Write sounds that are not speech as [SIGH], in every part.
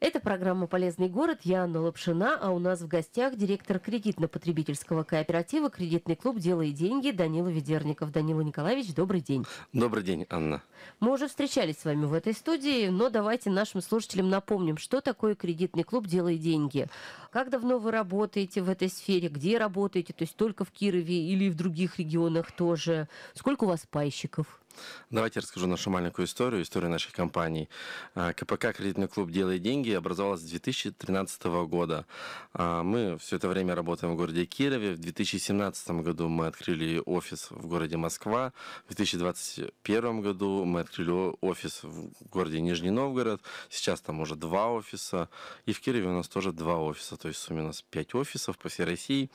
Это программа «Полезный город». Я Анна Лапшина, а у нас в гостях директор кредитно-потребительского кооператива «Кредитный клуб. Дело и деньги» Данила Ведерников. Данила Николаевич, добрый день. Добрый день, Анна. Мы уже встречались с вами в этой студии, но давайте нашим слушателям напомним, что такое кредитный клуб «Дело и деньги». Как давно вы работаете в этой сфере? Где работаете? То есть только в Кирове или в других регионах тоже? Сколько у вас пайщиков? Давайте расскажу нашу маленькую историю, историю нашей компании. А, КПК «Кредитный клуб «Делай деньги» образовалась с 2013 года. А, мы все это время работаем в городе Кирове. В 2017 году мы открыли офис в городе Москва. В 2021 году мы открыли офис в городе Нижний Новгород. Сейчас там уже два офиса. И в Кирове у нас тоже два офиса. То есть в сумме у нас пять офисов по всей России.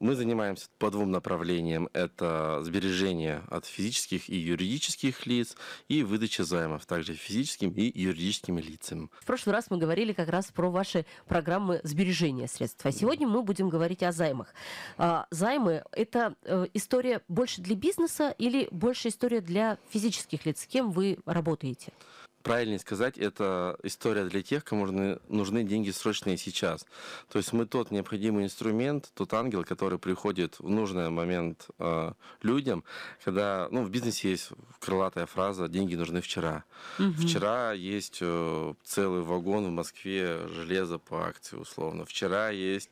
Мы занимаемся по двум направлениям. Это сбережение от физических и юридических юридических лиц и выдача займов также физическим и юридическим лицам. В прошлый раз мы говорили как раз про ваши программы сбережения средств, а сегодня мы будем говорить о займах. А, займы – это э, история больше для бизнеса или больше история для физических лиц? С кем вы работаете? правильнее сказать, это история для тех, кому нужны деньги срочные сейчас. То есть мы тот необходимый инструмент, тот ангел, который приходит в нужный момент э, людям, когда, ну, в бизнесе есть крылатая фраза «деньги нужны вчера». Угу. Вчера есть э, целый вагон в Москве железа по акции условно. Вчера есть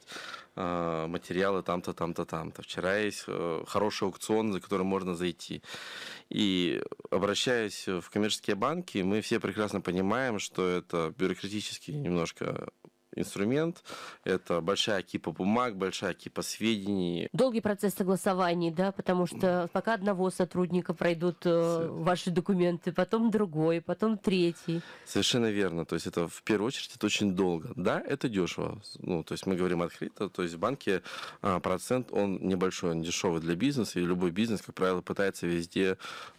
а, материалы там-то, там-то, там-то. Вчера есть э, хороший аукцион, за который можно зайти. И обращаясь в коммерческие банки, мы все прекрасно понимаем, что это бюрократически немножко инструмент. Это большая кипа бумаг, большая кипа сведений. Долгий процесс согласований, да, потому что пока одного сотрудника пройдут э, Все. ваши документы, потом другой, потом третий. Совершенно верно. То есть это в первую очередь это очень долго. Да, это дешево. Ну, то есть мы говорим открыто, то есть в банке а, процент, он небольшой, он дешевый для бизнеса, и любой бизнес, как правило, пытается везде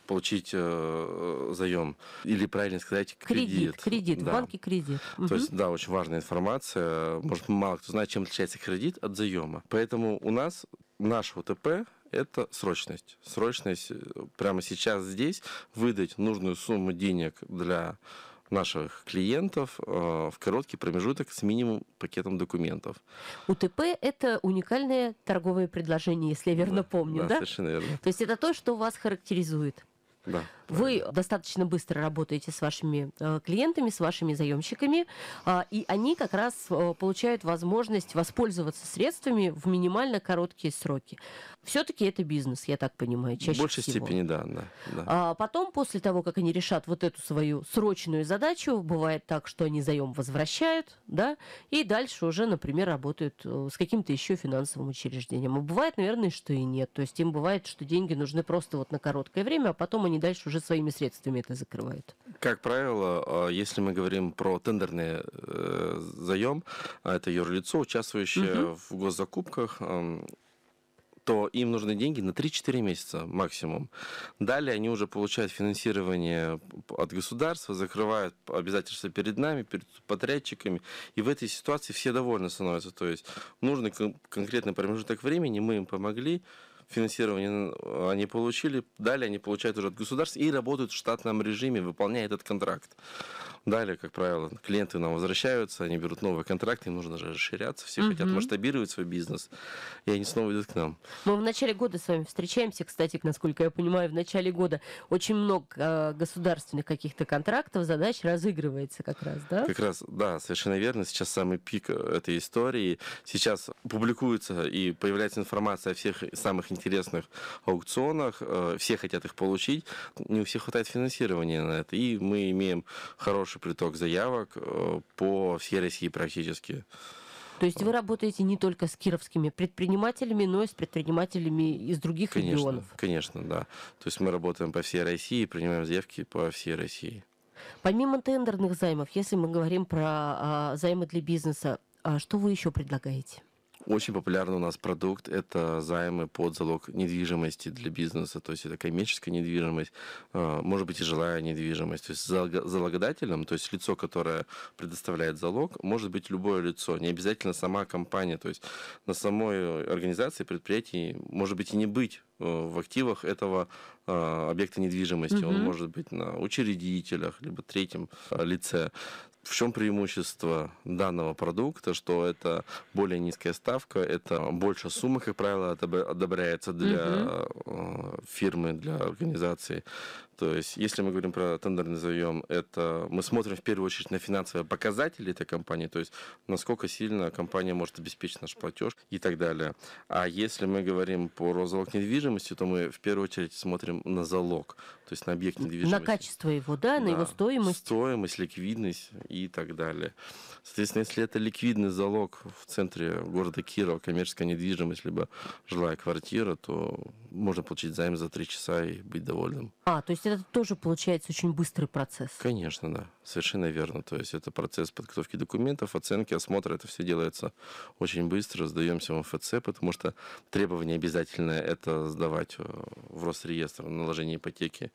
получить э, заем. Или, правильно сказать, кредит. Кредит, кредит. Да. в банке кредит. То угу. есть, да, очень важная информация информация, может, мало кто знает, чем отличается кредит от заема. Поэтому у нас наш УТП это срочность. Срочность э, прямо сейчас здесь выдать нужную сумму денег для наших клиентов э, в короткий промежуток с минимум пакетом документов. УТП – это уникальное торговое предложение, если я верно да, помню, да? Да, совершенно верно. То есть это то, что вас характеризует. Да, Вы достаточно быстро работаете с вашими э, клиентами, с вашими заемщиками, а, и они как раз э, получают возможность воспользоваться средствами в минимально короткие сроки. Все-таки это бизнес, я так понимаю, чаще В большей всего. степени, да. да, да. А потом, после того, как они решат вот эту свою срочную задачу, бывает так, что они заем возвращают, да, и дальше уже, например, работают э, с каким-то еще финансовым учреждением. А бывает, наверное, что и нет. То есть им бывает, что деньги нужны просто вот на короткое время, а потом они дальше уже своими средствами это закрывают. Как правило, а, если мы говорим про тендерный э, заем, а, это юрлицо, участвующее угу. в госзакупках, то им нужны деньги на 3-4 месяца максимум. Далее они уже получают финансирование от государства, закрывают обязательства перед нами, перед подрядчиками, и в этой ситуации все довольны становятся. То есть нужный конкретный промежуток времени, мы им помогли, финансирование они получили, далее они получают уже от государства и работают в штатном режиме, выполняя этот контракт. Далее, как правило, клиенты нам возвращаются, они берут новые контракты, им нужно же расширяться, все угу. хотят масштабировать свой бизнес, и они снова идут к нам. Мы в начале года с вами встречаемся, кстати, насколько я понимаю, в начале года очень много а, государственных каких-то контрактов, задач разыгрывается как раз, да? Как раз, да, совершенно верно. Сейчас самый пик э, этой истории. Сейчас публикуется и появляется информация о всех самых интересных аукционах, э, все хотят их получить, не у всех хватает финансирования на это, и мы имеем хороший хороший приток заявок э, по всей России практически. То есть вы работаете не только с кировскими предпринимателями, но и с предпринимателями из других конечно, регионов? Конечно, да. То есть мы работаем по всей России, принимаем заявки по всей России. Помимо тендерных займов, если мы говорим про а, займы для бизнеса, а что вы еще предлагаете? Очень популярный у нас продукт – это займы под залог недвижимости для бизнеса, то есть это коммерческая недвижимость, а, может быть и жилая недвижимость. То есть залогодателем, то есть лицо, которое предоставляет залог, может быть любое лицо, не обязательно сама компания, то есть на самой э, организации, предприятии может быть и не быть Э, в активах этого э, объекта недвижимости. Угу. Он может быть на учредителях, либо третьем э, лице. В чем преимущество данного продукта, что это более низкая ставка, это больше сумма, как правило, одобряется для угу. фирмы, для организации. То есть, если мы говорим про тендерный заем, это мы смотрим в первую очередь на финансовые показатели этой компании, то есть насколько сильно компания может обеспечить наш платеж и так далее. А если мы говорим про залог недвижимости, недвижимостью, то мы в первую очередь смотрим на залог, то есть на объект недвижимости. На качество его, да, на да. его стоимость. Стоимость, ликвидность и так далее. Соответственно, если это ликвидный залог в центре города Кирова, коммерческая недвижимость, либо жилая квартира, то можно получить займ за три часа и быть довольным. А, то есть это тоже получается очень быстрый процесс? Конечно, да. Совершенно верно. То есть это процесс подготовки документов, оценки, осмотра. Это все делается очень быстро. Сдаемся в МФЦ, потому что требование обязательное – это сдавать э, в Росреестр наложение ипотеки.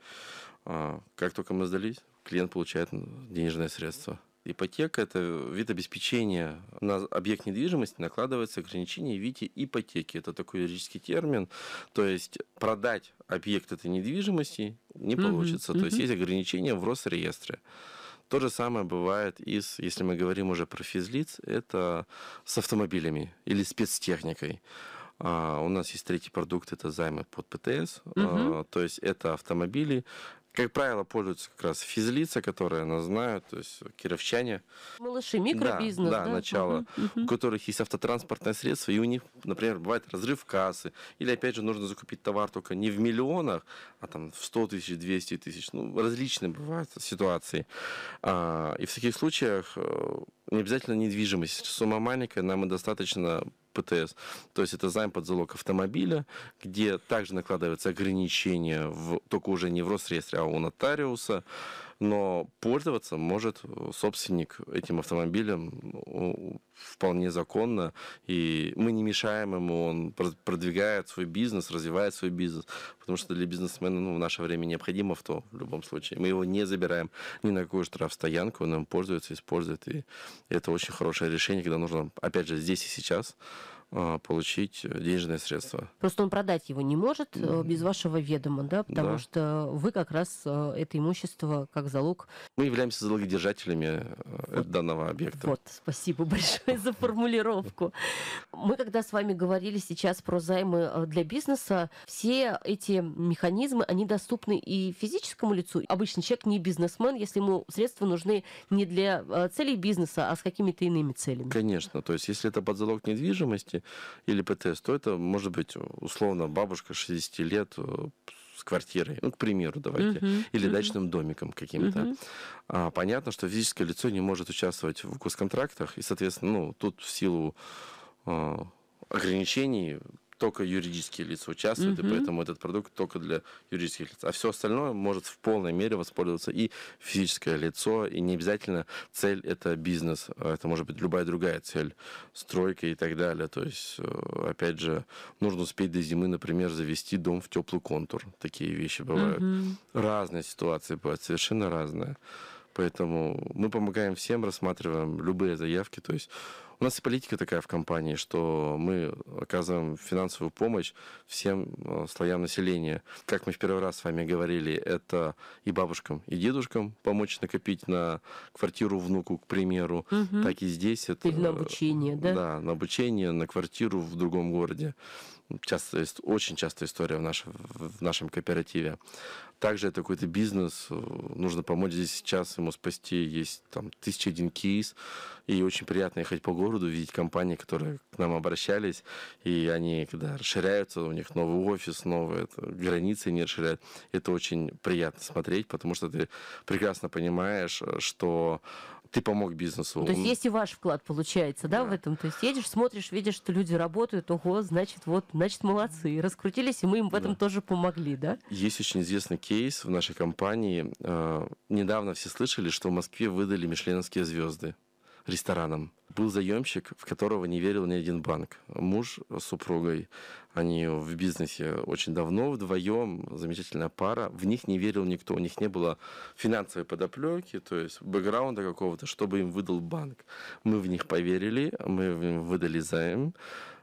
А, как только мы сдались, клиент получает денежное средство. Ипотека – это вид обеспечения. На объект недвижимости накладывается ограничение в виде ипотеки. Это такой юридический термин. То есть продать объект этой недвижимости не получится. Mm-hmm. То есть есть ограничения в Росреестре. То же самое бывает и с, если мы говорим уже про физлиц, это с автомобилями или спецтехникой. А, у нас есть третий продукт, это займы под ПТС. Угу. А, то есть это автомобили, как правило, пользуются как раз физлица, которые нас знают, то есть кировчане. Малыши, микробизнес, да? Да, да? начало, угу. у которых есть автотранспортное средство, и у них, например, бывает разрыв кассы, или, опять же, нужно закупить товар только не в миллионах, а там в 100 тысяч, 200 тысяч, ну, различные бывают ситуации. А, и в таких случаях э, не обязательно недвижимость. Сумма маленькая, нам и достаточно ПТС. То есть это займ под залог автомобиля, где также накладываются ограничения, в, только уже не в Росреестре, а у нотариуса но пользоваться может э, собственник этим автомобилем вполне законно, и мы не мешаем ему, он продвигает свой бизнес, развивает свой бизнес, потому что для бизнесмена ну, в наше время необходимо авто в любом случае. Мы его не забираем ни на какую штрафстоянку, он им пользуется, использует, и это очень хорошее решение, когда нужно, опять же, здесь и сейчас а, получить э, денежные средства. Просто он продать его не может э, без вашего ведома, да? Потому да. что вы как раз э, это имущество как залог... Мы являемся залогодержателями вот. данного объекта. Вот, спасибо большое за формулировку. Мы когда с вами говорили сейчас про займы для бизнеса, все эти механизмы, они доступны и физическому лицу. Обычный человек не бизнесмен, если ему средства нужны не для целей бизнеса, а с какими-то иными целями. Конечно, то есть если это под залог недвижимости, проверки или ПТС, то это может быть условно бабушка 60 лет э, с квартирой, ну, к примеру, давайте, uh-huh, или uh-huh. дачным домиком каким-то. Uh-huh. А, понятно, что физическое лицо не может участвовать в госконтрактах, и, соответственно, ну, тут в силу а, ограничений только юридические лица участвуют, угу. и поэтому этот продукт только для юридических лиц. А все остальное может в полной мере воспользоваться и физическое лицо, и не обязательно цель это бизнес, а это может быть любая другая цель, стройка и так далее. То есть, э, опять же, нужно успеть до зимы, например, завести дом в теплый контур. Такие вещи бывают. Угу. Разные ситуации бывают, совершенно разные. Поэтому мы помогаем всем, рассматриваем любые заявки, то есть у нас и политика такая в компании, что мы оказываем финансовую помощь всем э, слоям населения. Как мы в первый раз с вами говорили, это и бабушкам, и дедушкам помочь накопить на квартиру внуку, к примеру, угу. так и здесь. Это, Или на обучение, э, да? Да, на обучение, на квартиру в другом городе часто, очень частая история в, наш, в нашем кооперативе. Также это какой-то бизнес, э, нужно помочь здесь сейчас ему спасти, есть там тысяча один кейс, и очень приятно ехать по городу, видеть компании, которые к нам обращались, и они, когда расширяются, у них новый офис, новые это, границы не расширяют, это очень приятно смотреть, потому что ты прекрасно понимаешь, э, что ты помог бизнесу. Ну, то есть есть и ваш вклад получается, да, да, в этом? То есть едешь, смотришь, видишь, что люди работают, ого, значит, вот, значит, молодцы. Раскрутились, и мы им в этом да. тоже помогли, да? Есть очень известный кейс в нашей компании. Э, недавно все слышали, что в Москве выдали мишленовские звезды рестораном Был заемщик, в которого не верил ни один банк. Муж с супругой, они в бизнесе очень давно вдвоем, замечательная пара. В них не верил никто, у них не было финансовой подоплеки, то есть бэкграунда какого-то, чтобы им выдал банк. Мы в них поверили, мы им выдали займ,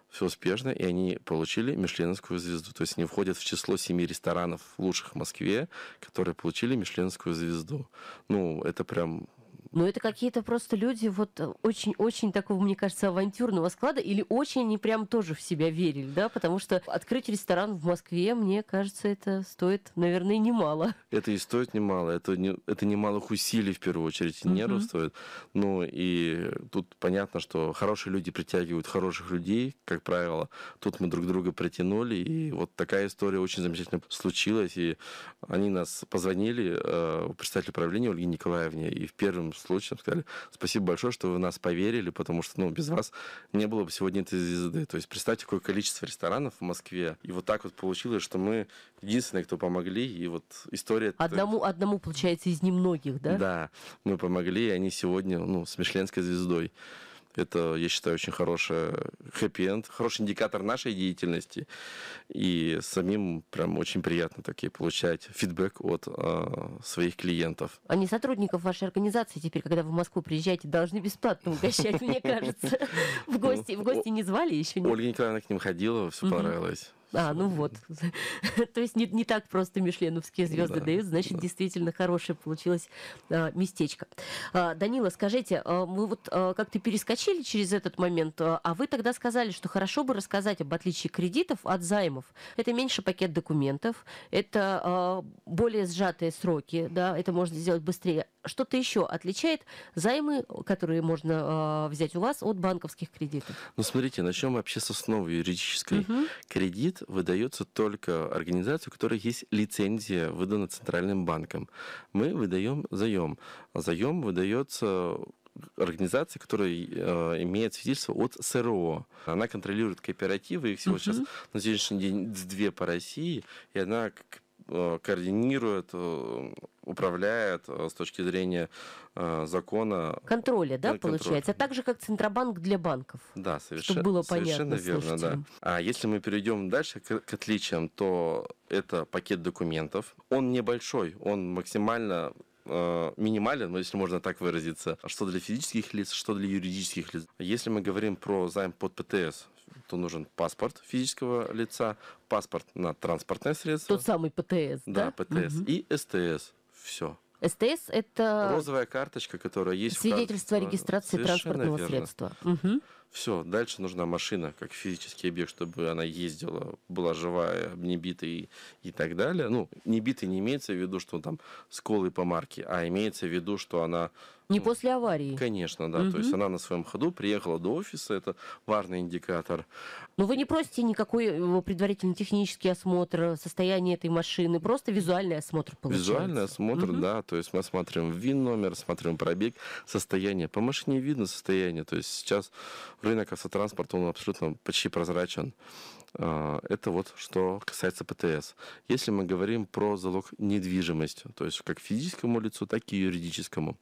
все успешно, и они получили Мишленовскую звезду. То есть они входят в число семи ресторанов лучших в Москве, которые получили Мишленовскую звезду. Ну, это прям но ну, это какие-то просто люди вот э, очень-очень такого, мне кажется, авантюрного склада, или очень они прям тоже в себя верили, да, потому что открыть ресторан в Москве, мне кажется, это стоит, наверное, немало. Это и стоит немало, это, не, это немалых усилий, в первую очередь, и нервов uh-huh. стоит. Ну, и тут понятно, что хорошие люди притягивают хороших людей, как правило. Тут мы друг друга притянули, и вот такая история очень замечательно случилась, и они нас позвонили, э, представители правления Ольги Николаевне, и в первом случаем сказали, спасибо большое, что вы нас поверили, потому что, ну, без вас не было бы сегодня этой звезды. То есть представьте, какое количество ресторанов в Москве. И вот так вот получилось, что мы единственные, кто помогли, и вот история... Одному, одному, получается, из немногих, да? Да, мы помогли, и они сегодня, ну, с Мишленской звездой. Это, я считаю, очень хороший хэппи-энд, хороший индикатор нашей деятельности. И самим прям очень приятно такие получать фидбэк от э, своих клиентов. Они а сотрудников вашей организации теперь, когда вы в Москву приезжаете, должны бесплатно угощать, мне кажется. [LAUGHS] В гости не звали еще? Ольга Николаевна к ним ходила, все понравилось. А, ну вот. [LAUGHS] То есть не, не так просто мишленовские звезды да, дают, значит, да. действительно хорошее получилось а, местечко. А, Данила, скажите, а, мы вот а, как-то перескочили через этот момент, а, а вы тогда сказали, что хорошо бы рассказать об отличии кредитов от займов. Это меньше пакет документов, это а, более сжатые сроки, да, это можно сделать быстрее что-то еще отличает займы, которые можно э, взять у вас от банковских кредитов? Ну, смотрите, начнем вообще с основы юридической. Угу. Кредит выдается только организации, у которой есть лицензия, выдана Центральным банком. Мы выдаем заем. Заем выдается организации, которая э, имеет свидетельство от СРО. Она контролирует кооперативы, их всего uh-huh. сейчас на сегодняшний день две по России, и она а, координирует э, управляет э, с точки зрения э, закона. Контроля, да, э, контроль. получается? А так же, как Центробанк для банков. Да, совершенно, чтобы было понятно, совершенно верно, да. А если мы перейдем дальше к, к отличиям, то это пакет документов. Он небольшой, он максимально минимален, но ну, если можно так выразиться, а что для физических лиц, что для юридических лиц. Если мы говорим про займ под ПТС, то нужен паспорт физического лица, паспорт на транспортное средство. Тот самый ПТС, да? Да, ПТС угу. и СТС все. СТС это розовая карточка, которая есть. Свидетельство в... о регистрации Совершенно транспортного верно. средства. Угу. Все, дальше нужна машина, как физический объект, чтобы она ездила, была живая, не битая и, и так далее. Ну, не битая не имеется в виду, что там сколы по марке, а имеется в виду, что она... Не ну, после аварии. Конечно, да. Угу. То есть она на своем ходу приехала до офиса, это важный индикатор. Но вы не просите никакой э, предварительный технический осмотр, э, состояния этой машины, просто визуальный осмотр получается. Визуальный осмотр, угу. да. То есть мы смотрим ВИН номер, смотрим пробег, состояние. По машине видно состояние. То есть сейчас рынок автотранспорта, он абсолютно почти прозрачен. А, это вот что касается ПТС. Если мы говорим про залог недвижимости, то есть как физическому лицу, так и юридическому,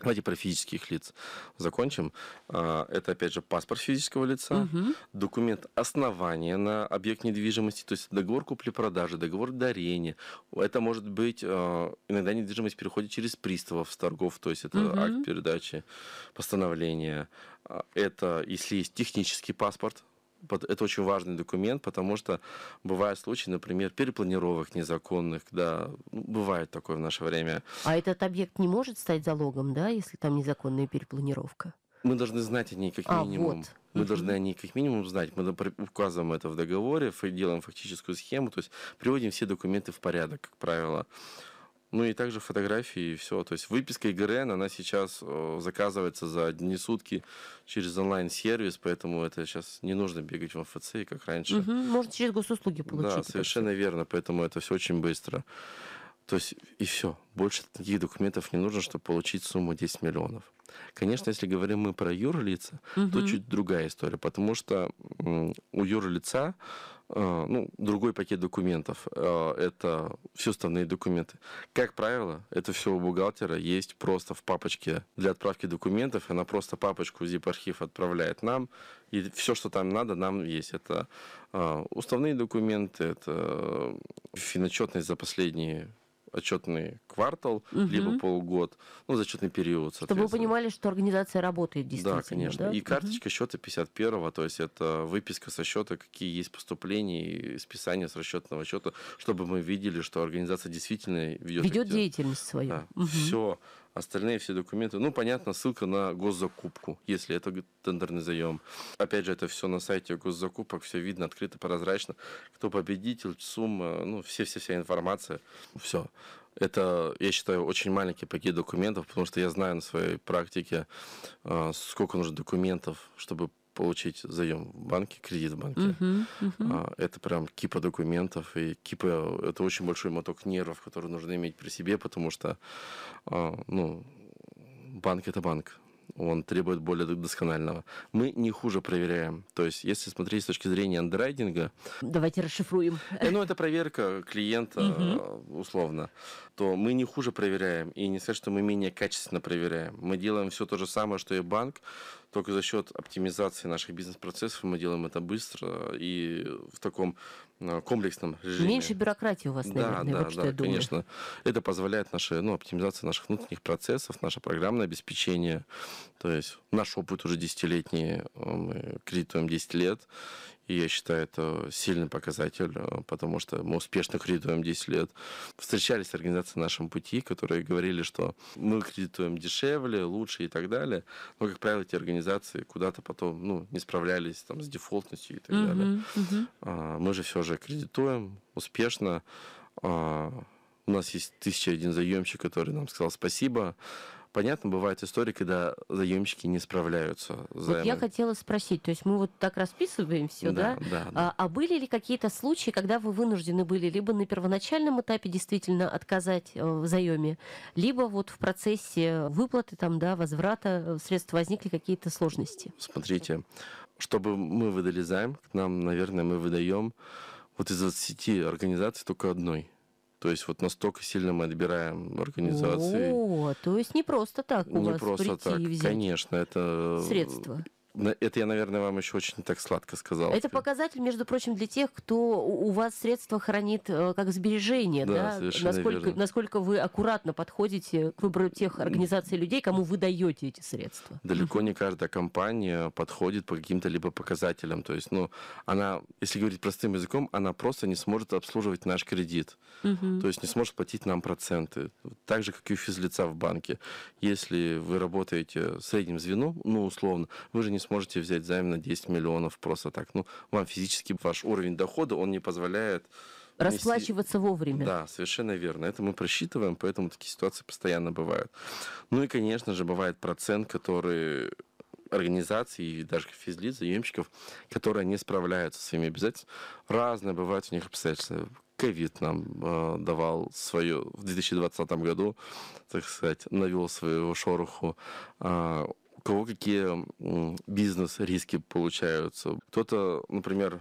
Давайте про физических лиц закончим. А, это, опять же, паспорт физического лица, угу. документ основания на объект недвижимости, то есть договор купли-продажи, договор дарения. Это может быть... А, иногда недвижимость переходит через приставов с торгов, то есть это угу. акт передачи, постановление. А, это, если есть технический паспорт, это очень важный документ, потому что бывают случаи, например, перепланировок незаконных, да, ну, бывает такое в наше время. А этот объект не может стать залогом, да, если там незаконная перепланировка? Мы должны знать о ней как а, минимум. Вот. Мы должны о ней как минимум знать. Мы указываем это в договоре, делаем фактическую схему, то есть приводим все документы в порядок, как правило. Ну и также фотографии и все. То есть выписка ЕГРН, она сейчас э, заказывается за одни сутки через онлайн-сервис, поэтому это сейчас не нужно бегать в МФЦ, как раньше. Угу, можно через госуслуги получить. Да, совершенно верно, поэтому это все очень быстро. То есть и все. Больше таких документов не нужно, чтобы получить сумму 10 миллионов. Конечно, если говорим мы про юрлица, угу. то чуть другая история, потому что у юрлица Э, ну, другой пакет документов. Э, это все основные документы. Как правило, это все у бухгалтера есть просто в папочке для отправки документов. Она просто папочку zip-архив отправляет нам, и все, что там надо, нам есть. Это э, уставные документы, это финочетность за последние отчетный квартал, угу. либо полгод, ну, зачетный период, соответственно Чтобы вы понимали, что организация работает действительно. Да, конечно. Да? И карточка угу. счета 51-го, то есть это выписка со счета, какие есть поступления, и списание с расчетного счета, чтобы мы видели, что организация действительно ведет, ведет деятельность свою. Да. Угу. Все Остальные все документы, ну, понятно, ссылка на госзакупку, если это тендерный заем. Опять же, это все на сайте госзакупок, все видно, открыто, прозрачно. Кто победитель, сумма, ну, все-все-вся информация, все. Это, я считаю, очень маленький пакет документов, потому что я знаю на своей практике, а, сколько нужно документов, чтобы получить заем в банке, кредит в банке. Uh-huh, uh-huh. Это прям кипа документов и кипа... Это очень большой моток нервов, который нужно иметь при себе, потому что, а, ну, банк — это банк. Он требует более досконального. Мы не хуже проверяем. То есть, если смотреть с точки зрения андеррайтинга... Давайте расшифруем. Э, ну, это проверка клиента, условно. То мы не хуже проверяем. И не сказать, что мы менее качественно проверяем. Мы делаем все то же самое, что и банк, только за счет оптимизации наших бизнес-процессов мы делаем это быстро и в таком э, комплексном режиме. Меньше бюрократии у вас, наверное, да, вот что да, я думаю. конечно. Это позволяет наши, ну, оптимизация наших внутренних процессов, наше программное обеспечение, то есть наш опыт уже десятилетний, э, мы кредитуем 10 лет, и я считаю, это сильный показатель, э, потому что мы успешно кредитуем 10 лет. Встречались с организацией на нашем пути, которые говорили, что мы кредитуем дешевле, лучше и так далее. Но, как правило, эти организации куда-то потом ну, не справлялись там, с дефолтностью и так uh-huh, далее. Uh-huh. Мы же все же кредитуем успешно. А, у нас есть тысяча один заемщик, который нам сказал спасибо. Понятно, бывают истории, когда заемщики не справляются. Займы. Вот я хотела спросить, то есть мы вот так расписываем все, да? Да. да, да. А, а были ли какие-то случаи, когда вы вынуждены были либо на первоначальном этапе действительно отказать э, в заеме, либо вот в процессе выплаты там, да, возврата э, средств возникли какие-то сложности? Смотрите, чтобы мы выдали займ, к нам, наверное, мы выдаем вот из 20 организаций только одной – то есть вот настолько сильно мы отбираем организации. О, то есть не просто так у не вас просто прийти так, и взять конечно, это э, средства. Это я, наверное, вам еще очень так сладко сказал. Это показатель, между прочим, для тех, кто у вас средства хранит э, как сбережение, да, да? Насколько, верно. насколько вы аккуратно подходите к выбору тех организаций людей, кому вы даете эти средства. Далеко не каждая компания подходит по каким-то либо показателям. То есть, ну, она, если говорить простым языком, она просто не сможет обслуживать наш кредит. Угу. То есть не сможет платить нам проценты. Так же, как и у физлица в банке. Если вы работаете средним звеном, ну, условно, вы же не сможете взять займ на 10 миллионов просто так. Ну, вам физически ваш уровень дохода, он не позволяет расплачиваться внести... вовремя. Да, совершенно верно. Это мы просчитываем, поэтому такие ситуации постоянно бывают. Ну и, конечно же, бывает процент, который организаций и даже физлиц, заемщиков, которые не справляются с своими обязательствами. Разные бывают у них обстоятельства. Ковид нам э, давал свое в 2020 году, так сказать, навел своего шороху. Э, у кого какие бизнес-риски получаются. Кто-то, например,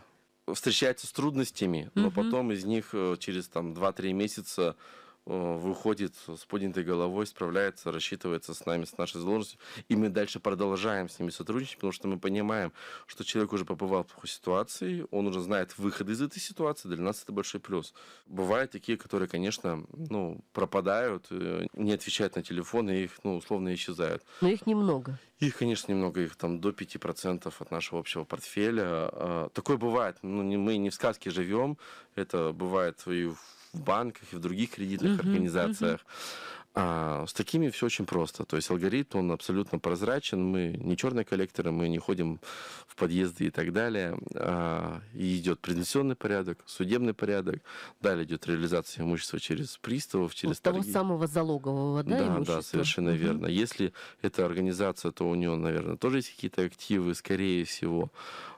встречается с трудностями, но потом из них э, через там 2-3 месяца Э, выходит с поднятой головой, справляется, рассчитывается с нами, с нашей сложностью. И мы дальше продолжаем с ними сотрудничать, потому что мы понимаем, что человек уже побывал в плохой ситуации, он уже знает выход из этой ситуации, для нас это большой плюс. Бывают такие, которые, конечно, ну, пропадают, э, не отвечают на телефон, и их, ну, условно исчезают. Но их немного. Их, конечно, немного, их там до 5% от нашего общего портфеля. А, такое бывает, ну, мы не в сказке живем, это бывает и в в банках и в других кредитных uh-huh, организациях. Uh-huh. А, с такими все очень просто. То есть алгоритм, он абсолютно прозрачен. Мы не черные коллекторы, мы не ходим в подъезды и так далее. А, и идет преднесенный порядок, судебный порядок. Далее идет реализация имущества через приставов, через вот торги. того самого залогового, да, Да, имущества? да, совершенно угу. верно. Если это организация, то у нее, наверное, тоже есть какие-то активы, скорее всего.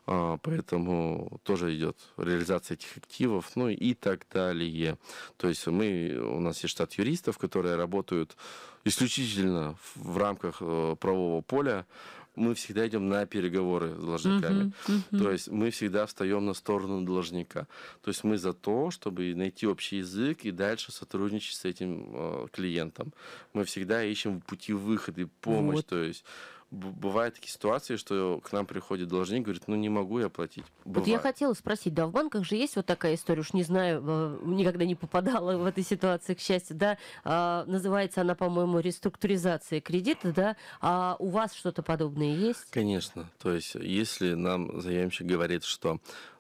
А, поэтому тоже идет реализация этих активов, ну и так далее. То есть мы, у нас есть штат юристов, которые работают исключительно в рамках э, правового поля, мы всегда идем на переговоры с должниками. Uh-huh, uh-huh. То есть мы всегда встаем на сторону должника. То есть мы за то, чтобы найти общий язык и дальше сотрудничать с этим э, клиентом. Мы всегда ищем пути выхода и помощь. Вот. То есть бывают такие ситуации, что к нам приходит должник, говорит, ну не могу я платить. Бывает. Вот я хотела спросить, да, в банках же есть вот такая история, уж не знаю, э, никогда не попадала в этой ситуации, к счастью, да, а, называется она, по-моему, реструктуризация кредита, да, а у вас что-то подобное есть? Конечно, то есть если нам заемщик говорит, что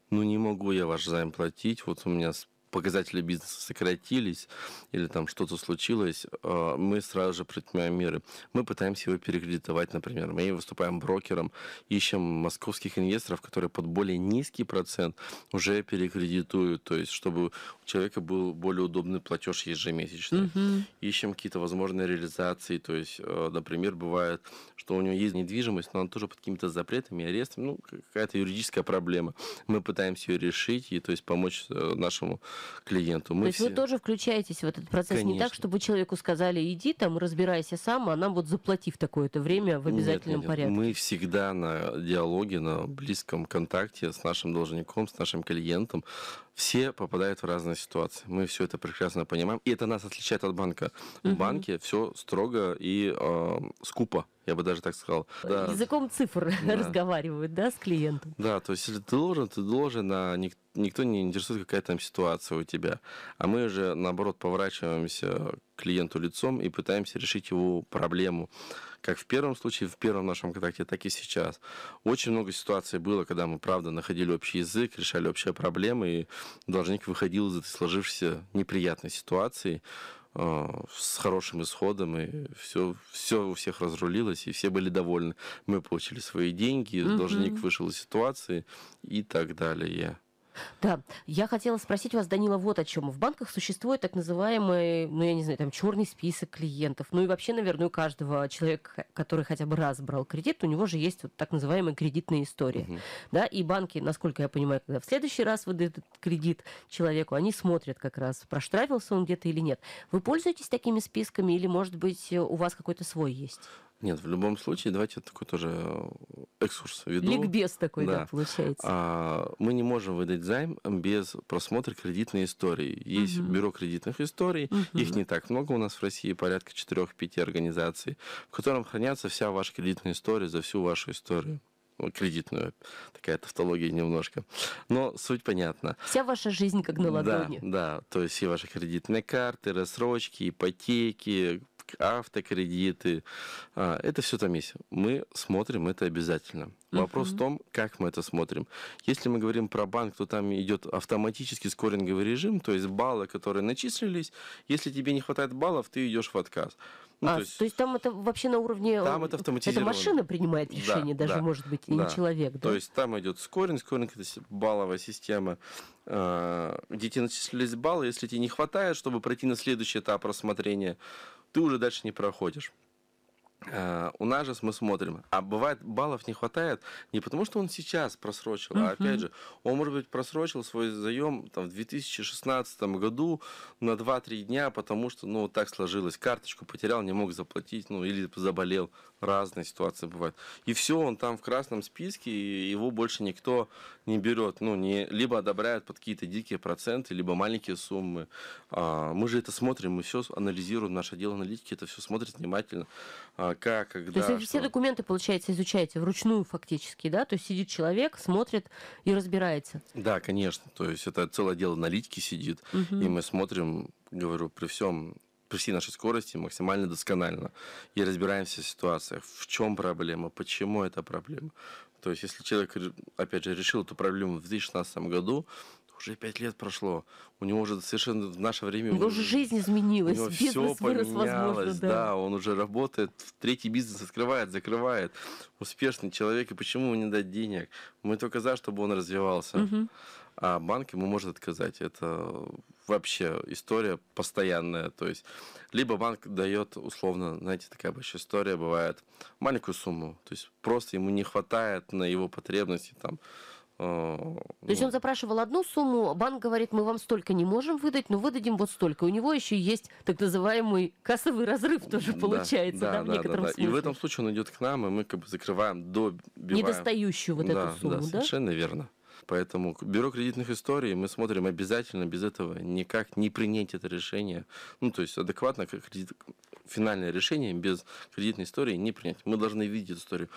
ну не могу я ваш займ платить, вот у меня показатели бизнеса сократились или там что-то случилось, а, мы сразу же принимаем меры. Мы пытаемся его перекредитовать, например. Мы выступаем брокером, ищем московских инвесторов, которые под более низкий процент уже перекредитуют, то есть чтобы у человека был более удобный платеж ежемесячный. Угу. Ищем какие-то возможные реализации, то есть, а, например, бывает, что у него есть недвижимость, но она тоже под какими-то запретами, арестами, ну, какая-то юридическая проблема. Мы пытаемся ее решить и, то есть, помочь э, нашему клиенту. Мы То есть все... вы тоже включаетесь в этот процесс Конечно. не так, чтобы человеку сказали, иди там, разбирайся сам, а нам вот заплатив такое-то время в обязательном нет, нет, порядке. Мы всегда на диалоге, на близком контакте с нашим должником, с нашим клиентом все попадают в разные ситуации. Мы все это прекрасно понимаем. И это нас отличает от банка. Угу. В банке все строго и э, скупо. Я бы даже так сказал. Да. Языком цифр да. разговаривают, да, с клиентом. Да, то есть если ты должен, ты должен, а никто не интересует, какая там ситуация у тебя. А мы уже, наоборот, поворачиваемся клиенту лицом и пытаемся решить его проблему. Как в первом случае, в первом нашем контакте, так и сейчас. Очень много ситуаций было, когда мы, правда, находили общий язык, решали общие проблемы, и должник выходил из этой сложившейся неприятной ситуации э, с хорошим исходом, и все, все у всех разрулилось, и все были довольны. Мы получили свои деньги, угу. должник вышел из ситуации и так далее. Да, я хотела спросить вас, Данила, вот о чем. В банках существует так называемый, ну я не знаю, там черный список клиентов. Ну и вообще, наверное, у каждого человека, который хотя бы раз брал кредит, у него же есть вот так называемая кредитная история. Угу. Да, и банки, насколько я понимаю, когда в следующий раз выдают кредит человеку, они смотрят как раз, проштрафился он где-то или нет. Вы пользуетесь такими списками или, может быть, у вас какой-то свой есть? Нет, в любом случае, давайте такой тоже э, экскурс веду. Ликбез такой, да, да получается. А, мы не можем выдать займ без просмотра кредитной истории. Есть угу. бюро кредитных историй, угу. их не так много у нас в России, порядка 4-5 организаций, в котором хранятся вся ваша кредитная история за всю вашу историю ну, кредитную. Такая тавтология немножко. Но суть понятна. Вся ваша жизнь как на ладони. Да, да. То есть все ваши кредитные карты, рассрочки, ипотеки, автокредиты. А, это все там есть. Мы смотрим это обязательно. Вопрос uh-huh. в том, как мы это смотрим. Если мы говорим про банк, то там идет автоматический скоринговый режим, то есть баллы, которые начислились. Если тебе не хватает баллов, ты идешь в отказ. Ну, а, то, есть, то есть там это вообще на уровне... Там это автоматизировано. Это машина принимает решение да, даже, да, может быть, да. не человек. Да? То есть там идет скоринг, скоринг это балловая система, а, где тебе начислились баллы, если тебе не хватает, чтобы пройти на следующий этап рассмотрения, ты уже дальше не проходишь. Э, у нас же мы смотрим, а бывает баллов не хватает не потому, что он сейчас просрочил, uh-huh. а опять же, он, может быть, просрочил свой заем там, в 2016 году на 2-3 дня, потому что, ну, так сложилось, карточку потерял, не мог заплатить, ну, или заболел, разные ситуации бывают. И все, он там в красном списке, и его больше никто не берет, ну, не, либо одобряют под какие-то дикие проценты, либо маленькие суммы. А, мы же это смотрим, мы все анализируем, наше дело аналитики это все смотрит внимательно а, а, как, когда. То есть что... все документы, получается, изучаете вручную фактически, да? То есть сидит человек, смотрит и разбирается. Да, конечно. То есть это целое дело аналитики сидит, угу. и мы смотрим, говорю, при всем при всей нашей скорости максимально досконально и разбираемся в ситуациях, в чем проблема, почему это проблема. То есть, если человек, опять же, решил эту проблему в 2016 году, уже пять лет прошло, у него уже совершенно в наше время... У него уже жизнь изменилась, у него бизнес все вырос, возможно, да. да. он уже работает, третий бизнес открывает, закрывает. Успешный человек, и почему ему не дать денег? Мы только за, чтобы он развивался. Угу. А банк ему может отказать. Это вообще история постоянная. То есть, либо банк дает условно, знаете, такая большая история бывает, маленькую сумму. То есть, просто ему не хватает на его потребности там Э, то есть ну. он запрашивал одну сумму, банк говорит, мы вам столько не можем выдать, но выдадим вот столько. У него еще есть так называемый кассовый разрыв тоже получается, да, да, да в да, некотором да, да. смысле. И в этом случае он идет к нам, и мы как бы закрываем, до Недостающую вот да, эту сумму, да? да? совершенно верно. Поэтому бюро кредитных историй мы смотрим обязательно, без этого никак не принять это решение. Ну, то есть адекватно кредит, финальное решение без кредитной истории не принять. Мы должны видеть историю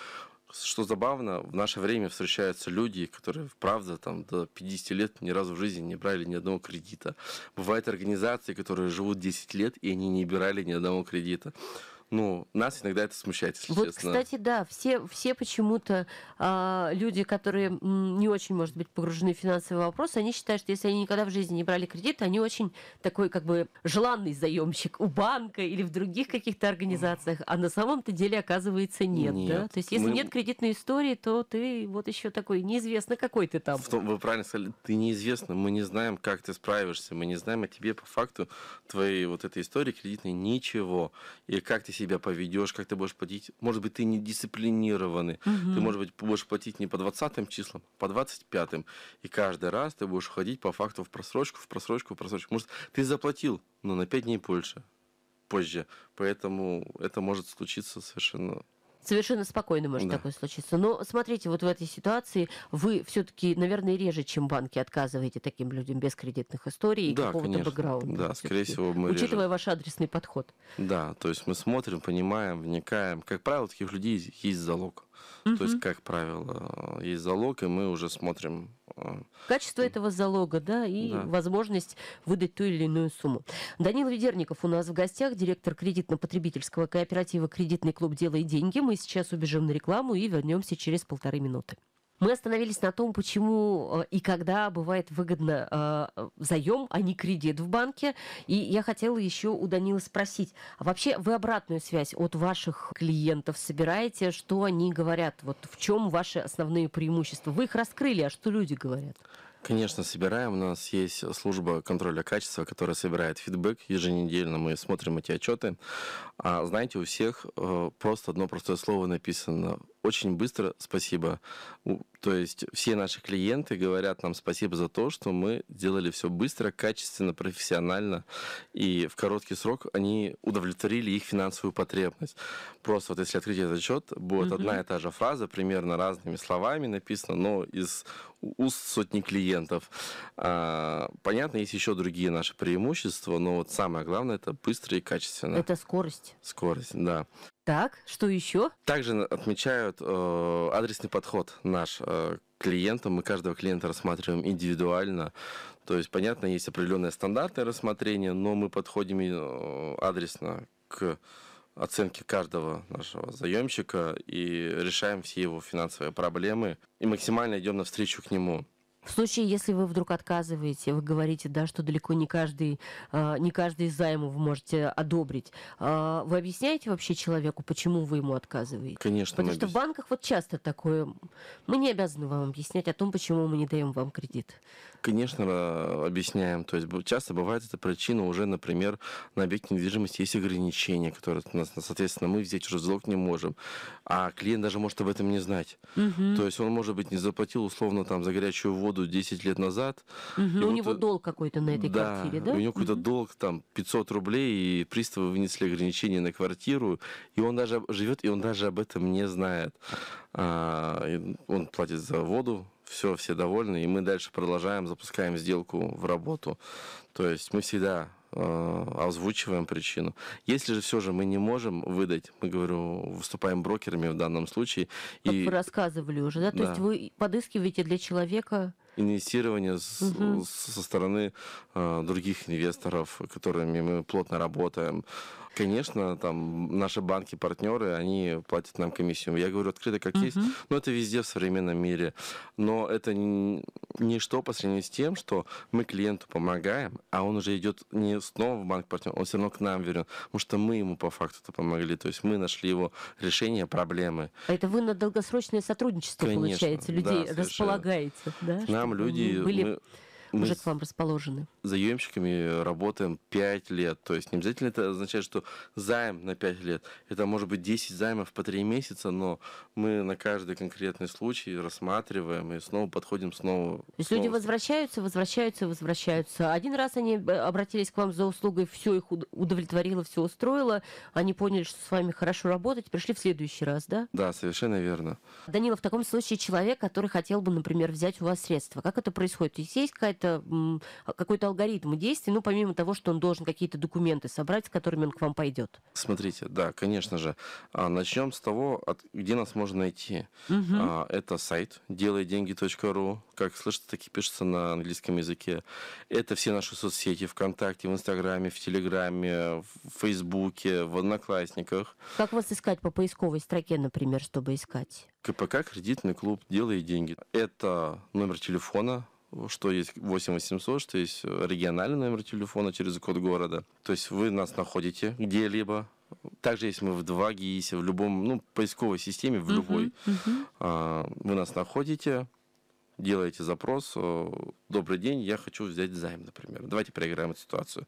что забавно, в наше время встречаются люди, которые, правда, там до 50 лет ни разу в жизни не брали ни одного кредита. Бывают организации, которые живут 10 лет, и они не брали ни одного кредита ну, нас иногда это смущает, если вот, честно. Кстати, да, все, все почему-то э, люди, которые не очень, может быть, погружены в финансовый вопрос, они считают, что если они никогда в жизни не брали кредит, они очень такой, как бы, желанный заемщик у банка или в других каких-то организациях, а на самом-то деле, оказывается, нет, нет да? То есть, если мы... нет кредитной истории, то ты вот еще такой, неизвестно, какой ты там. том, вы правильно сказали, ты неизвестно, мы не знаем, как ты справишься, мы не знаем о тебе по факту твоей вот этой истории кредитной ничего, и как ты себя себя поведешь, как ты будешь платить. Может быть, ты не дисциплинированный. Угу. Ты, может быть, будешь платить не по 20 числам, а по 25. И каждый раз ты будешь ходить по факту в просрочку, в просрочку, в просрочку. Может, ты заплатил, но на 5 дней больше позже. Поэтому это может случиться совершенно Совершенно спокойно может да. такое случиться. Но смотрите, вот в этой ситуации вы все-таки, наверное, реже, чем банки, отказываете таким людям без кредитных историй да, и какого-то конечно. бэкграунда. Да, скорее всего, мы Учитывая реже. ваш адресный подход. Да, то есть мы смотрим, понимаем, вникаем. Как правило, таких людей есть залог. Угу. То есть, как правило, есть залог, и мы уже смотрим... А, Качество этого залога, да, и да. возможность выдать ту или иную сумму. Данил Ведерников у нас в гостях, директор кредитно-потребительского кооператива «Кредитный клуб. Делай деньги». Мы сейчас убежим на рекламу и вернемся через полторы минуты. Мы остановились на том, почему э, и когда бывает выгодно э, заем, а не кредит в банке. И я хотела еще у Данила спросить, а вообще вы обратную связь от ваших клиентов собираете? Что они говорят? Вот в чем ваши основные преимущества? Вы их раскрыли, а что люди говорят? Конечно, собираем. У нас есть служба контроля качества, которая собирает фидбэк. Еженедельно мы смотрим эти отчеты. А знаете, у всех э, просто одно простое слово написано очень быстро спасибо. То есть все наши клиенты говорят нам спасибо за то, что мы делали все быстро, качественно, профессионально, и в короткий срок они удовлетворили их финансовую потребность. Просто вот если открыть этот счет, будет mm одна и та же фраза, примерно разными словами написана, но из уст сотни клиентов. А, понятно, есть еще другие наши преимущества, но вот самое главное это быстро и качественно. Это скорость. Скорость, да. Так, что еще? Также отмечают э, адресный подход наш э, клиентам. Мы каждого клиента рассматриваем индивидуально. То есть, понятно, есть определенное стандартное рассмотрение, но мы подходим э, адресно к оценке каждого нашего заемщика и решаем все его финансовые проблемы и максимально идем навстречу к нему. В случае, если вы вдруг отказываете, вы говорите, да, что далеко не каждый, а, не каждый займ вы можете одобрить, а, вы объясняете вообще человеку, почему вы ему отказываете? Конечно. Потому что в банках вот часто такое. Мы не обязаны вам объяснять о том, почему мы не даем вам кредит. Конечно, объясняем. То есть часто бывает эта причина уже, например, на объекте недвижимости есть ограничения, которые, соответственно, мы взять уже залог не можем. А клиент даже может об этом не знать. Угу. То есть он, может быть, не заплатил условно там за горячую воду, воду 10 лет назад. Угу, у вот, него э, долг какой-то на этой да, квартире, да? у него какой-то угу. долг, там, 500 рублей, и приставы вынесли ограничения на квартиру, и он даже живет, и он даже об этом не знает. А, он платит за воду, все, все довольны, и мы дальше продолжаем, запускаем сделку в работу. То есть мы всегда э, озвучиваем причину. Если же все же мы не можем выдать, мы, говорю, выступаем брокерами в данном случае. Как и... вы рассказывали уже, да? да? То есть вы подыскиваете для человека инвестирование с, угу. со стороны э, других инвесторов, которыми мы плотно работаем. Конечно, там наши банки-партнеры, они платят нам комиссию. Я говорю открыто, как uh есть. Но это везде в современном мире. Но это ничто по сравнению с тем, что мы клиенту помогаем, а он уже идет не снова в банк-партнер, он все равно к нам верен. Потому что мы ему по факту это помогли. То есть мы нашли его решение проблемы. А это вы на долгосрочное сотрудничество, Конечно, получается, людей да, располагаете. Да? там люди... Были... Мы мы уже к вам расположены? С заемщиками работаем 5 лет. То есть не обязательно это означает, что займ на 5 лет. Это может быть 10 займов по 3 месяца, но мы на каждый конкретный случай рассматриваем и снова подходим снова. То есть снова... люди возвращаются, возвращаются, возвращаются. Один раз они э, обратились к вам за услугой, все их удовлетворило, все устроило. Они поняли, что с вами хорошо работать, пришли в следующий раз, да? Да, совершенно верно. Данила, в таком случае человек, который хотел бы, например, взять у вас средства, как это происходит? То есть есть какая-то какие-то, а, какой-то алгоритм действий, ну, помимо того, что он должен какие-то документы собрать, с которыми он к вам пойдет? Смотрите, да, конечно же. А, начнем с того, где нас можно найти. Угу. Это сайт делайденьги.ру, как слышится, так и пишется на английском языке. Это все наши соцсети ВКонтакте, в Инстаграме, в Телеграме, в Фейсбуке, в Одноклассниках. Как вас искать по поисковой строке, например, чтобы искать? КПК «Кредитный клуб. Делай деньги». Это номер телефона, что есть 8800, что есть э, региональный номер телефона через код города. То есть вы нас находите где-либо. Также если мы в 2 ГИСе, в любом, ну, поисковой системе, в любой, uh-huh, uh-huh. вы нас находите, делаете запрос, э, добрый день, я хочу взять займ, например. Давайте проиграем эту ситуацию.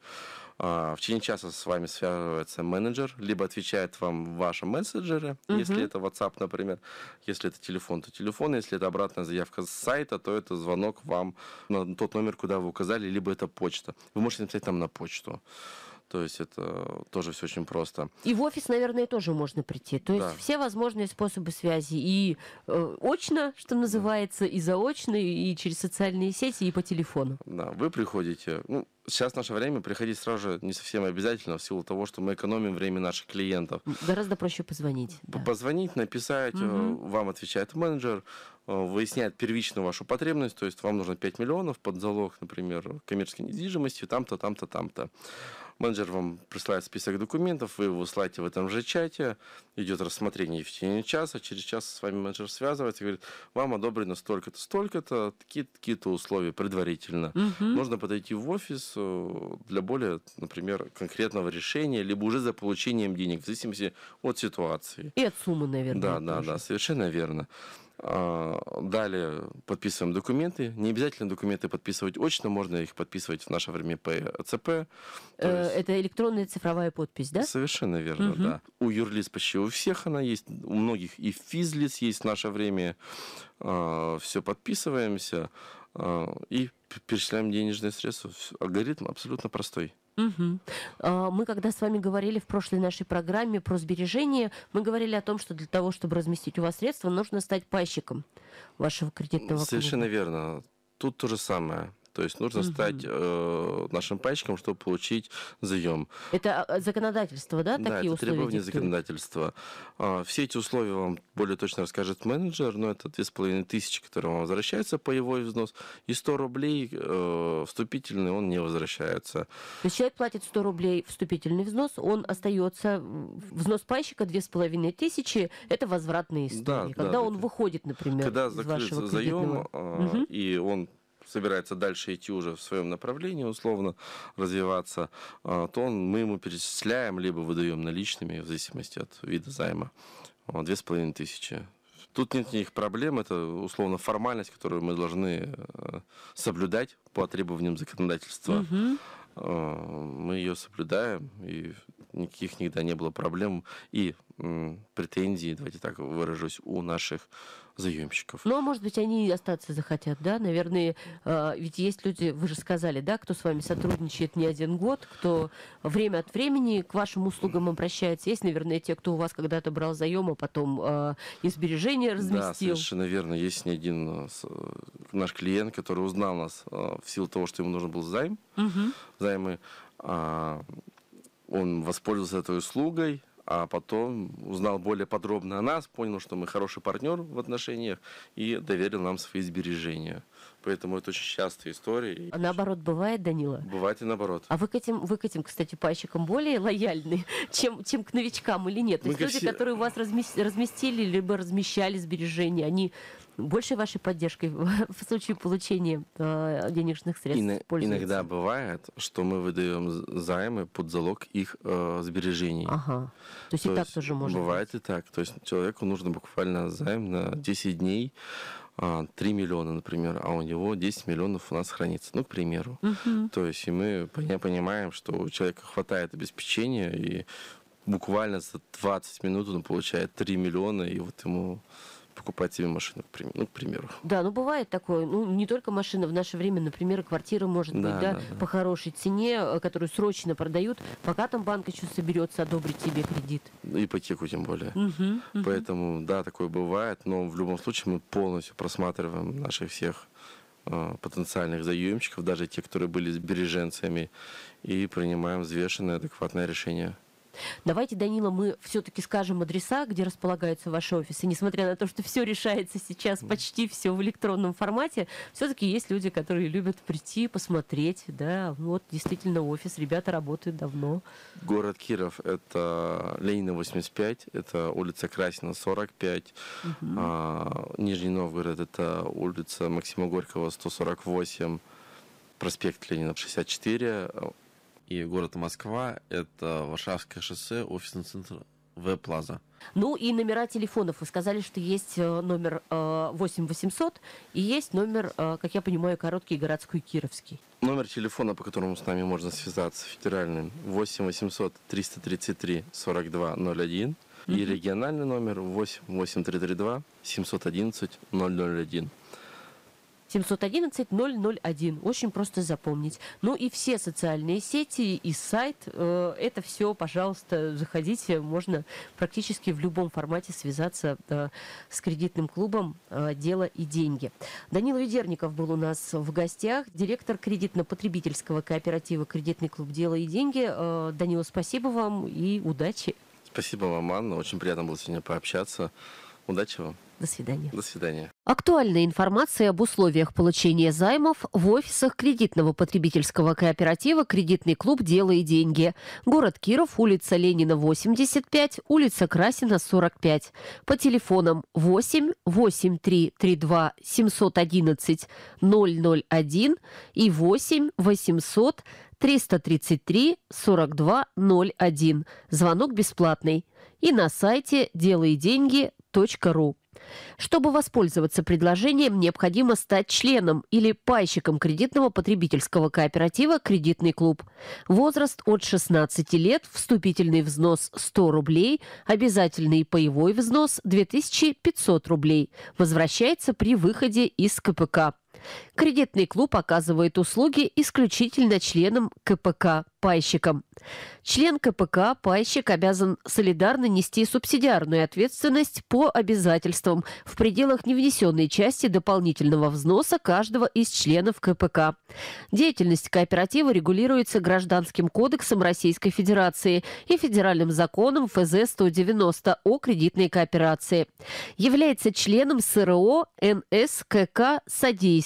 А, в течение часа с вами связывается менеджер, либо отвечает вам ваши мессенджеры, угу. если это WhatsApp, например, если это телефон, то телефон, если это обратная заявка с сайта, то это звонок вам на тот номер, куда вы указали, либо это почта. Вы можете написать там на почту. То есть это тоже все очень просто. И в офис, наверное, тоже можно прийти. То да. есть все возможные способы связи. И э, очно, что называется, да. и заочно, и через социальные сети, и по телефону. Да, вы приходите. Ну, сейчас наше время приходить сразу же не совсем обязательно, в силу того, что мы экономим время наших клиентов. Гораздо проще позвонить. Да. Позвонить, написать, угу. вам отвечает менеджер, э, выясняет первичную вашу потребность, то есть вам нужно 5 миллионов под залог, например, коммерческой недвижимости, там-то, там-то, там-то. Менеджер вам присылает список документов, вы его слаете в этом же чате, идет рассмотрение в течение часа, через час с вами менеджер связывается и говорит, вам одобрено столько-то, столько-то, какие то условия предварительно. Угу. Нужно подойти в офис э, для более, например, конкретного решения, либо уже за получением денег, в зависимости от ситуации. И от суммы, наверное. Да, да, тоже. да, совершенно верно. А, далее подписываем документы. Не обязательно документы подписывать очно, можно их подписывать в наше время по ЦП. Э, это электронная цифровая подпись, да? Совершенно верно, угу. да. У юрлиц почти у всех она есть, у многих и физлиц есть в наше время. А, Все подписываемся а, и перечисляем денежные средства. Алгоритм абсолютно простой. Угу. Мы когда с вами говорили в прошлой нашей программе про сбережения, мы говорили о том, что для того, чтобы разместить у вас средства, нужно стать пайщиком вашего кредитного Совершенно кредита. верно. Тут то же самое. То есть нужно угу. стать э, нашим пайщиком, чтобы получить заем. Это а, законодательство, да? Да, Такие это требования диктуют? законодательства. А, все эти условия вам более точно расскажет менеджер, но это 2500, которые вам возвращаются по его взнос, и 100 рублей э, вступительный он не возвращается. То есть человек платит 100 рублей вступительный взнос, он остается, взнос пайщика 2500, это возвратные истории. Да, Когда да, он выходит, например, Когда из закрыт вашего заем, угу. и он собирается дальше идти уже в своем направлении, условно развиваться, а, то он, мы ему перечисляем, либо выдаем наличными, в зависимости от вида займа, две с половиной тысячи. Тут нет никаких проблем, это условно формальность, которую мы должны э, соблюдать по требованиям законодательства. Угу мы ее соблюдаем, и никаких никогда не было проблем и претензий, давайте так выражусь, у наших заемщиков. Ну, а может быть, они и остаться захотят, да? Наверное, а, ведь есть люди, вы же сказали, да, кто с вами сотрудничает не один год, кто время от времени к вашим услугам обращается. Есть, наверное, те, кто у вас когда-то брал заем, а потом а, избережение разместил. Да, совершенно верно. Есть не один а, э, наш клиент, который узнал нас в силу того, что ему нужен был займ, угу. займы, он воспользовался этой услугой, а потом узнал более подробно о нас, понял, что мы хороший партнер в отношениях и доверил нам свои сбережения. Поэтому это очень частая история. А наоборот бывает, Данила? Бывает и наоборот. А вы к этим, вы к этим кстати, пайщикам более лояльны, чем, чем к новичкам или нет? То есть люди, все... которые у вас разместили, разместили либо размещали сбережения, они большей вашей поддержкой в [LAUGHS] случае получения э, денежных средств? иногда бывает, что мы выдаем займы под залог их э, сбережений. Ага. То есть То и есть так тоже можно. Бывает быть. и так. То есть человеку нужно буквально займ на 10 дней. 3 а, миллиона, например, а у него 10 миллионов у нас хранится, ну, к примеру. Угу. То есть и мы понимаем, что у человека хватает обеспечения, и буквально за 20 минут он получает 3 миллиона, и вот ему покупателем машину ну, к примеру. Да, ну бывает такое. Ну, не только машина в наше время, например, квартира может да, быть, да, да, по хорошей цене, э, которую срочно продают, пока там банк еще соберется одобрить тебе кредит. Ипотеку тем более. Угу, угу. Поэтому, да, такое бывает, но в любом случае мы полностью просматриваем наших всех э, потенциальных заемщиков, даже те, которые были сбереженцами, и принимаем взвешенное, адекватное решение. Давайте, Данила, мы все-таки скажем адреса, где располагаются ваши офисы. Несмотря на то, что все решается сейчас почти все в электронном формате, все-таки есть люди, которые любят прийти, посмотреть. Да, вот действительно офис, ребята работают давно. Город Киров – это Ленина 85, это улица Красина 45, угу. а, Нижний Новгород – это улица Максима Горького 148, проспект Ленина 64, и город Москва, это Варшавское шоссе, офисный центр В-Плаза. Ну и номера телефонов. Вы сказали, что есть э, номер 8 э, 800 и есть номер, э, как я понимаю, короткий городской Кировский. Номер телефона, по которому с нами можно связаться, федеральный 8 800 333 42 01 и региональный номер 8 8332 711 001. 711 001. Очень просто запомнить. Ну и все социальные сети и сайт. Э, это все, пожалуйста, заходите. Можно практически в любом формате связаться э, с кредитным клубом э, «Дело и деньги». Данила Ведерников был у нас в гостях, директор кредитно-потребительского кооператива «Кредитный клуб «Дело и деньги». Данила, спасибо вам и удачи. Спасибо вам, Анна. Очень приятно было сегодня пообщаться. Удачи вам. До свидания. До свидания. Актуальная информация об условиях получения займов в офисах кредитного потребительского кооператива «Кредитный клуб. Дело и деньги». Город Киров, улица Ленина, 85, улица Красина, 45. По телефонам 8 8332 711 001 и 8 800 333 4201. Звонок бесплатный. И на сайте делайденьги.ру чтобы воспользоваться предложением, необходимо стать членом или пайщиком кредитного потребительского кооператива «Кредитный клуб». Возраст от 16 лет, вступительный взнос 100 рублей, обязательный паевой взнос 2500 рублей. Возвращается при выходе из КПК. Кредитный клуб оказывает услуги исключительно членам КПК пайщикам. Член КПК пайщик обязан солидарно нести субсидиарную ответственность по обязательствам в пределах невнесенной части дополнительного взноса каждого из членов КПК. Деятельность кооператива регулируется Гражданским кодексом Российской Федерации и федеральным законом ФЗ 190 о кредитной кооперации. Является членом СРО НСКК «Содействие»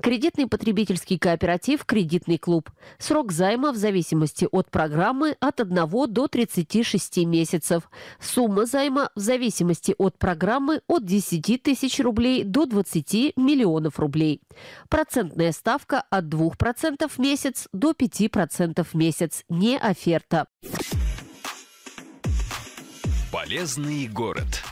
Кредитный потребительский кооператив «Кредитный клуб». Срок займа в зависимости от программы от 1 до 36 месяцев. Сумма займа в зависимости от программы от 10 тысяч рублей до 20 миллионов рублей. Процентная ставка от 2% в месяц до 5% в месяц. Не оферта. Полезный город.